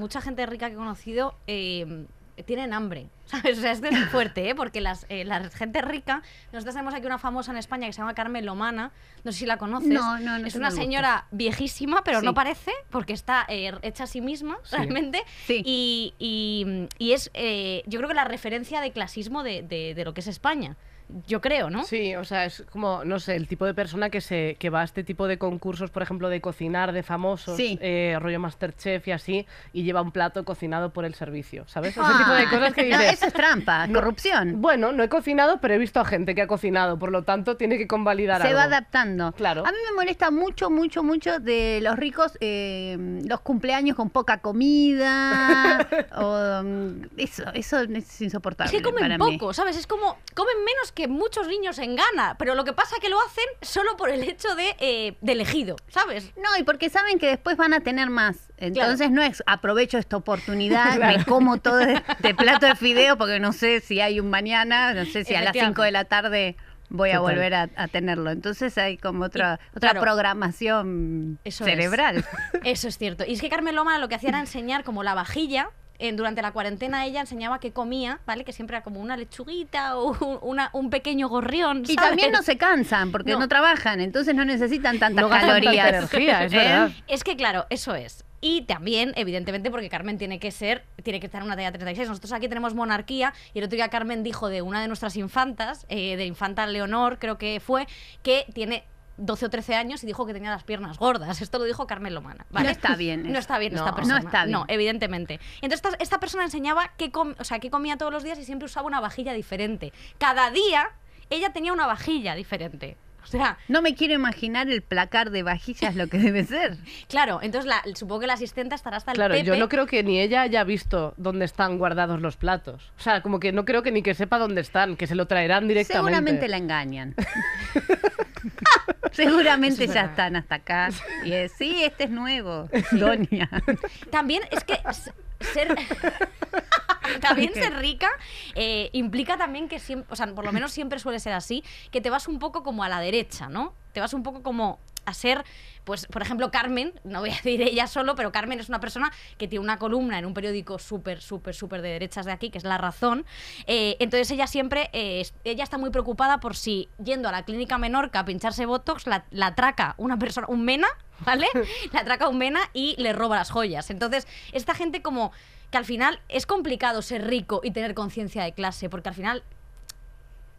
Mucha gente rica que he conocido eh, tienen hambre. ¿Sabes? O sea, es fuerte, ¿eh? Porque las, eh, la gente rica, nosotros tenemos aquí una famosa en España que se llama Carmen Lomana, no sé si la conoces. Es una señora viejísima, pero no parece, porque está eh, hecha a sí misma, realmente. Y, es, yo creo que la referencia de clasismo de, lo que es España yo creo, ¿no? Sí, o sea, es como, no sé, el tipo de persona que se que va a este tipo de concursos, por ejemplo, de cocinar, de famosos, rollo Masterchef y así, y lleva un plato cocinado por el servicio, ¿sabes? Ah. Ese tipo de cosas que Eso es trampa, corrupción. Bueno, no he cocinado, pero he visto a gente que ha cocinado, por lo tanto tiene que convalidar Se va adaptando. Claro. A mí me molesta mucho, mucho, mucho de los ricos eh, los cumpleaños con poca comida. Mm, eso, eso es insoportable. Es que comen poco, ¿sabes? Es como comen menos que muchos niños en gana, pero lo que pasa es que lo hacen solo por el hecho de, eh, de elegido, ¿sabes? No, y porque saben que después van a tener más. Entonces no es aprovecho esta oportunidad, me como todo este plato de fideo porque no sé si hay un mañana, no sé si a las 5 de la tarde voy a volver a, tenerlo. Entonces hay como otra, otra programación cerebral. Eso es cierto. Y es que Carmen Loma lo que hacía era enseñar como la vajilla. Eh, durante la cuarentena ella enseñaba que comía, ¿vale? Que siempre era como una lechuguita o un, pequeño gorrión. Y también no se cansan porque no, trabajan, entonces no necesitan tantas calorías. energía, ¿Eh? es que claro, eso es. Y también, evidentemente, porque Carmen tiene que ser, tiene que estar en una talla 36. Nosotros aquí tenemos monarquía y el otro día Carmen dijo de una de nuestras infantas, eh, de infanta Leonor, creo que fue, que tiene 12 o 13 años y dijo que tenía las piernas gordas. Esto lo dijo Carmen Lomana. ¿vale? No está bien. No está bien esta persona. No está bien. No, evidentemente. Entonces, esta, persona enseñaba que sea, qué comía todos los días y siempre usaba una vajilla diferente. Cada día ella tenía una vajilla diferente. O sea, no me quiero imaginar el placar de vajillas lo que debe ser. claro, entonces supongo que la asistenta estará hasta el Claro, yo no creo que ni ella haya visto dónde están guardados los platos. O sea, como que no creo que ni que sepa dónde están, que se lo traerán directamente. Seguramente la engañan. Seguramente ya están hasta acá. Y sí, este es nuevo, Doña. También es que ser también ser rica eh, implica también que o sea, por lo menos siempre suele ser así, que te vas un poco como a la derecha, ¿no? Te vas un poco como a ser, pues, por ejemplo, Carmen, no voy a decir ella solo, pero Carmen es una persona que tiene una columna en un periódico súper, súper, súper de derechas de aquí, que es La Razón. Eh, entonces ella siempre, eh, ella está muy preocupada por si yendo a la clínica Menorca a pincharse Botox, la, la atraca una persona, un mena, ¿vale? La atraca un mena y le roba las joyas. Entonces, esta gente como que al final es complicado ser rico y tener conciencia de clase, porque al final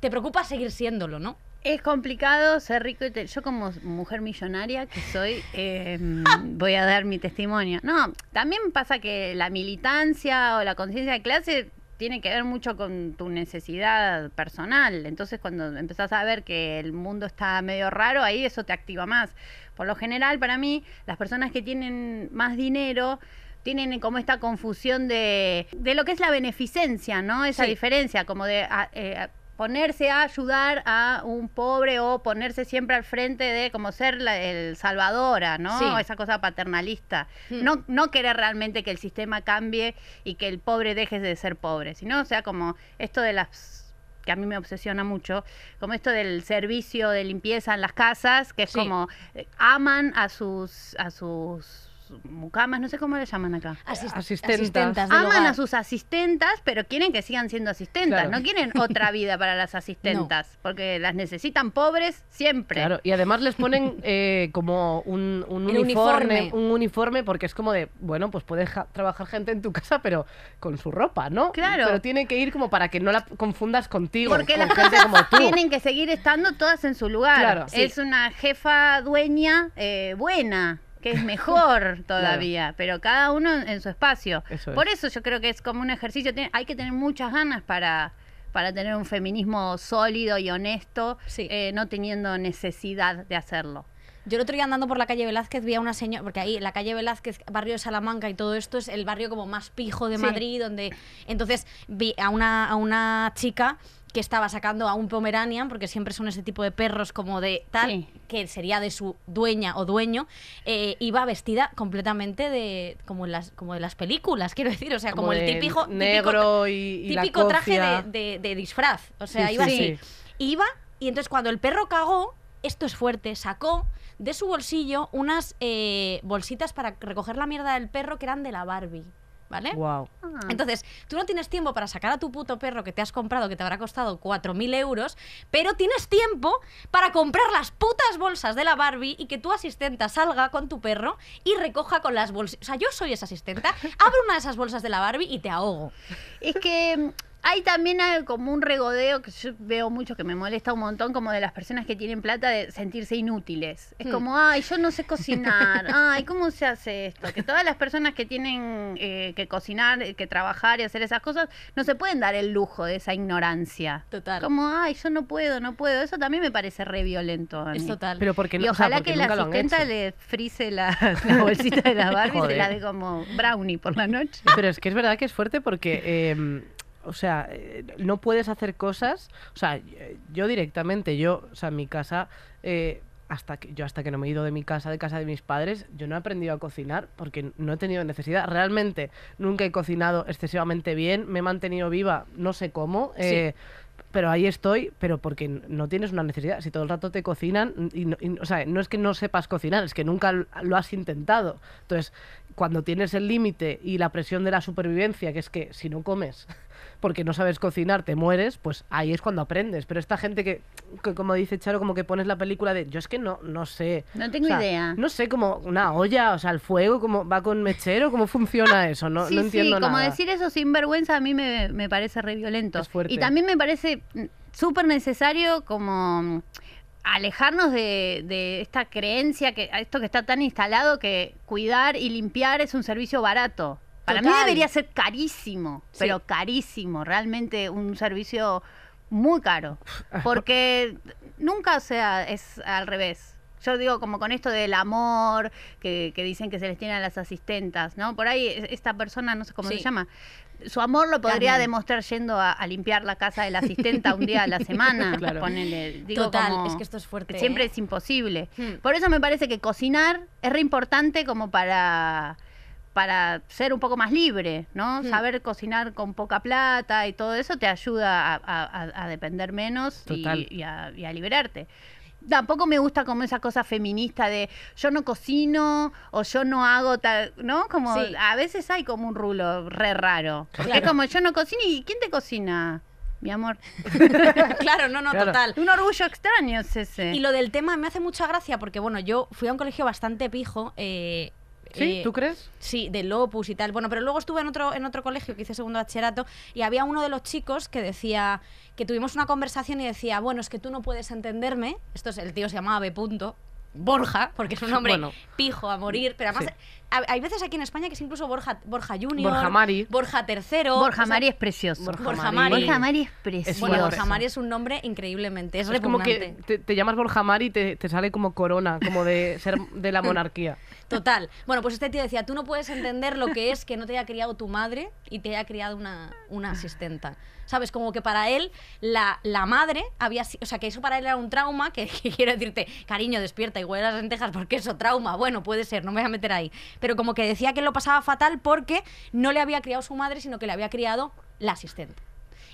te preocupa seguir siéndolo, ¿no? Es complicado ser rico. Y Yo como mujer millonaria que soy, em, voy a dar mi testimonio. No, también pasa que la militancia o la conciencia de clase tiene que ver mucho con tu necesidad personal. Entonces cuando empezás a ver que el mundo está medio raro, ahí eso te activa más. Por lo general, para mí, las personas que tienen más dinero tienen como esta confusión de, de lo que es la beneficencia, ¿no? Esa diferencia, como de eh, ponerse a ayudar a un pobre o ponerse siempre al frente de como ser la, el salvadora, ¿no? Esa cosa paternalista. Mm. No, no querer realmente que el sistema cambie y que el pobre deje de ser pobre, sino, o sea, como esto de las que a mí me obsesiona mucho, como esto del servicio de limpieza en las casas, que es como eh, aman a sus a sus mucamas, no sé cómo le llaman acá. asistentas. Aman a sus asistentas, pero quieren que sigan siendo asistentas. No quieren otra vida para las asistentas, porque las necesitan pobres siempre. Claro, y además les ponen eh, como un, uniforme, un uniforme, porque es como de, bueno, pues puedes trabajar gente en tu casa, pero con su ropa, ¿no? Claro. Pero tiene que ir como para que no la confundas contigo. Porque las gente como tú. tienen que seguir estando todas en su lugar. Es una jefa dueña eh, buena que es mejor todavía, pero cada uno en su espacio. Por eso yo creo que es como un ejercicio, hay que tener muchas ganas para, para tener un feminismo sólido y honesto, eh, no teniendo necesidad de hacerlo. Yo el otro día andando por la calle Velázquez vi a una señora, porque ahí la calle Velázquez, barrio de Salamanca y todo esto es el barrio como más pijo de Madrid, donde entonces vi a a una chica que estaba sacando a un Pomeranian, porque siempre son ese tipo de perros como de tal, que sería de su dueña o dueño, eh, iba vestida completamente de como, en las, como de las películas, quiero decir, o sea, como, el típico, negro y, típico traje de, disfraz, o sea, iba así. Iba y entonces cuando el perro cagó, esto es fuerte, sacó de su bolsillo unas eh, bolsitas para recoger la mierda del perro que eran de la Barbie. ¿vale? Ah. Entonces, tú no tienes tiempo para sacar a tu puto perro que te has comprado, que te habrá costado 4.000 euros, pero tienes tiempo para comprar las putas bolsas de la Barbie y que tu asistenta salga con tu perro y recoja con las bolsas. O sea, yo soy esa asistenta, abro una de esas bolsas de la Barbie y te ahogo. Es que mm, hay también como un regodeo que yo veo mucho que me molesta un montón, como de las personas que tienen plata de sentirse inútiles. Es hmm. como, ay, yo no sé cocinar, ay, ¿cómo se hace esto? Que todas las personas que tienen eh, que cocinar, que trabajar y hacer esas cosas, no se pueden dar el lujo de esa ignorancia. Total. Como, ay, yo no puedo, no puedo. Eso también me parece re violento. Es total. Pero porque y ojalá que la asistenta le frise la, bolsita de la Barbie y se la dé como brownie por la noche. Pero es que es verdad que es fuerte porque... Em, o sea, eh, no puedes hacer cosas, o sea, eh, yo directamente, yo, o sea, en mi casa, eh, hasta que, yo hasta que no me he ido de mi casa, de casa de mis padres, yo no he aprendido a cocinar porque no he tenido necesidad. Realmente nunca he cocinado excesivamente bien, me he mantenido viva, no sé cómo. pero ahí estoy, pero porque no tienes una necesidad. Si todo el rato te cocinan, y no, o sea, no es que no sepas cocinar, es que nunca lo has intentado. Entonces, cuando tienes el límite y la presión de la supervivencia, que es que si no comes porque no sabes cocinar, te mueres, pues ahí es cuando aprendes. Pero esta gente que, como dice Charo, como que pones la película de yo es que no, no sé. No tengo idea. No sé, como una olla, o sea, el fuego, como va con mechero, cómo funciona eso, no, no entiendo sí, Como decir eso sin vergüenza a mí me, me parece re violento. Y también me parece súper necesario como alejarnos de, esta creencia, que esto que está tan instalado, que cuidar y limpiar es un servicio barato. Para mí debería ser carísimo, pero carísimo, realmente un servicio muy caro. Ah, Porque nunca, sea, es al revés. Yo digo, como con esto del amor, que, dicen que se les tiene a las asistentas, ¿no? Por ahí e, esta persona, no sé cómo se llama, su amor lo podría demostrar yendo a, limpiar la casa de la asistenta un día a la semana. Total, es que esto es fuerte. Siempre ¿eh? es imposible. Hmm. Por eso me parece que cocinar es re importante como para para ser un poco más libre, ¿no? Hmm. Saber cocinar con poca plata y todo eso te ayuda a, depender menos y, a, y, a, liberarte tampoco me gusta como esa cosa feminista de yo no cocino o yo no hago tal, ¿no? Como a veces hay como un rulo re raro. Es como yo no cocino y ¿quién te cocina? Mi amor. claro, no, no, total. Un orgullo extraño es ese. Y lo del tema me hace mucha gracia porque, bueno, yo fui a un colegio bastante pijo. Eh, ¿Sí? Eh, ¿Tú crees? Sí, de lopus y tal. Bueno, pero luego estuve en otro, en otro colegio que hice segundo bachillerato y había uno de los chicos que decía que tuvimos una conversación y decía, bueno, es que tú no puedes entenderme. Esto es, el tío se llamaba B. Borja, porque es un nombre pijo a morir, pero además hay veces aquí en España que es incluso Borja, Borja Junior, Borja Mari, Borja Tercero. Borja Mari es precioso. Borja, Mari. es precioso. Borja Mari es un nombre increíblemente, es, como que te, llamas Borja Mari y te, sale como corona, como de ser de la monarquía. Total. Bueno, pues este tío decía, tú no puedes entender lo que es que no te haya criado tu madre y te haya criado una, una asistenta. ¿sabes? Como que para él la, madre había o sea, que eso para él era un trauma, que, quiero decirte, cariño, despierta y huele las lentejas porque eso, trauma, bueno, puede ser, no me voy a meter ahí. Pero como que decía que lo pasaba fatal porque no le había criado su madre, sino que le había criado la asistente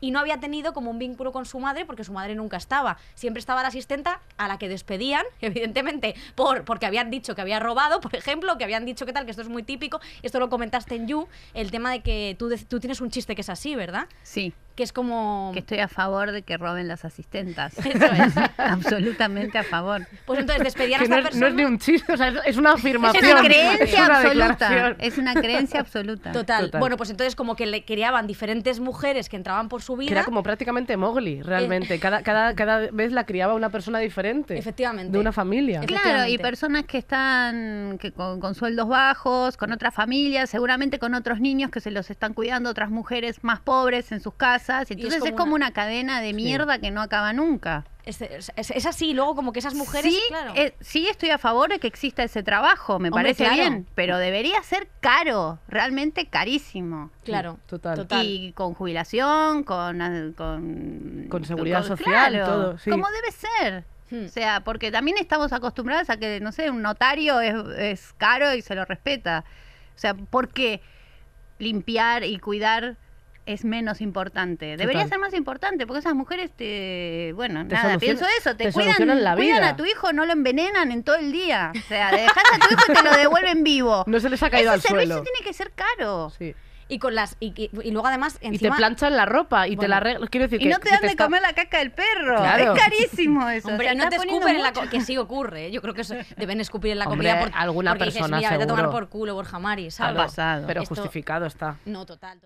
y no había tenido como un vínculo con su madre porque su madre nunca estaba. Siempre estaba la asistenta a la que despedían, evidentemente, por, porque habían dicho que había robado, por ejemplo, que habían dicho que tal, que esto es muy típico. Esto lo comentaste en You, el tema de que tú, tú tienes un chiste que es así, ¿verdad? Sí que es como... Que estoy a favor de que roben las asistentas. Eso es. Absolutamente a favor. Pues entonces despedir a esta es, persona... No es ni un chiste, es una afirmación. Es una creencia absoluta. Es una creencia absoluta. Total. Bueno, pues entonces como que le criaban diferentes mujeres que entraban por su vida. era como prácticamente Mowgli, realmente. Eh. Cada, cada, cada vez la criaba una persona diferente. Efectivamente. De una familia. Claro, y personas que están que con, con sueldos bajos, con otras familias, seguramente con otros niños que se los están cuidando, otras mujeres más pobres en sus casas entonces es como, una... cadena de mierda que no acaba nunca. Es, así, luego como que esas mujeres... Eh, sí, estoy a favor de que exista ese trabajo, me parece bien, pero debería ser caro, realmente carísimo. Claro, total. Y con jubilación, con... Ah, con, seguridad social, claro, todo. Como debe ser. Hmm. O sea, porque también estamos acostumbrados a que, no sé, un notario es, es caro y se lo respeta. O sea, ¿por qué limpiar y cuidar es menos importante. Debería ser más importante, porque esas mujeres te. Bueno, nada, pienso eso. Te, cuidan, cuidan a tu hijo, no lo envenenan en todo el día. O sea, dejas a tu hijo y te lo devuelven vivo. No se les ha caído Ese al servicio suelo. tiene que ser caro. Sí y con las y, luego además encima, y te planchan la ropa y te la arreglan quiero decir y no te dan de comer la caca del perro es carísimo eso hombre o no te escupen en la que sí ocurre ¿eh? yo creo que eso, deben escupir en la comida por, alguna persona dices, Mira, a tomar por culo por Mari ¿sabes? pero justificado está no total.